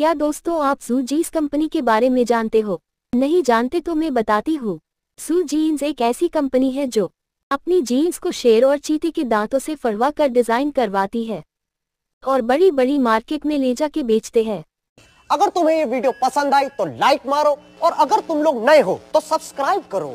क्या दोस्तों आप सू जीन्स कंपनी के बारे में जानते हो नहीं जानते तो मैं बताती हूँ सू जीन्स एक ऐसी कंपनी है जो अपनी जीन्स को शेर और चीती के दांतों से फड़वा कर डिजाइन करवाती है और बड़ी बड़ी मार्केट में ले जाके बेचते हैं अगर तुम्हें ये वीडियो पसंद आई तो लाइक मारो और अगर तुम लोग नए हो तो सब्सक्राइब करो